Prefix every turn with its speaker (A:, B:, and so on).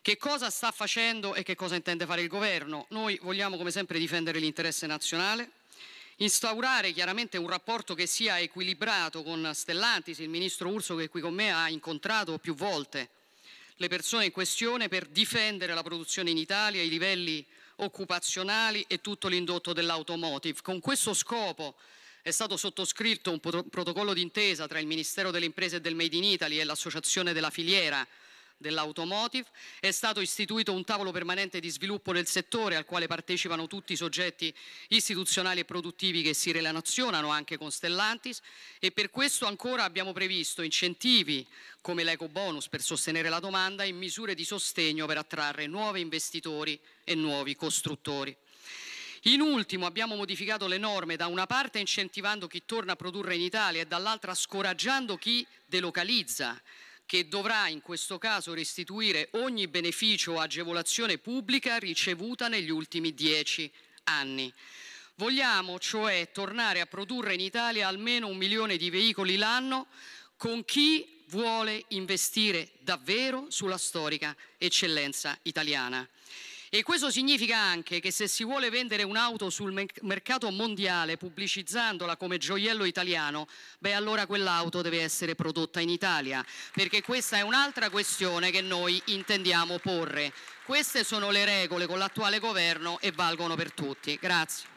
A: Che cosa sta facendo e che cosa intende fare il governo? Noi vogliamo come sempre difendere l'interesse nazionale, instaurare chiaramente un rapporto che sia equilibrato con Stellantis, il ministro Urso che è qui con me ha incontrato più volte le persone in questione per difendere la produzione in Italia, i livelli occupazionali e tutto l'indotto dell'automotive. Con questo scopo è stato sottoscritto un protocollo d'intesa tra il Ministero delle Imprese e del Made in Italy e l'Associazione della Filiera dell'automotive, è stato istituito un tavolo permanente di sviluppo del settore al quale partecipano tutti i soggetti istituzionali e produttivi che si relazionano anche con Stellantis e per questo ancora abbiamo previsto incentivi come l'eco bonus per sostenere la domanda e misure di sostegno per attrarre nuovi investitori e nuovi costruttori. In ultimo abbiamo modificato le norme da una parte incentivando chi torna a produrre in Italia e dall'altra scoraggiando chi delocalizza che dovrà in questo caso restituire ogni beneficio o agevolazione pubblica ricevuta negli ultimi dieci anni. Vogliamo cioè tornare a produrre in Italia almeno un milione di veicoli l'anno con chi vuole investire davvero sulla storica eccellenza italiana. E questo significa anche che se si vuole vendere un'auto sul mercato mondiale pubblicizzandola come gioiello italiano, beh allora quell'auto deve essere prodotta in Italia, perché questa è un'altra questione che noi intendiamo porre. Queste sono le regole con l'attuale governo e valgono per tutti. Grazie.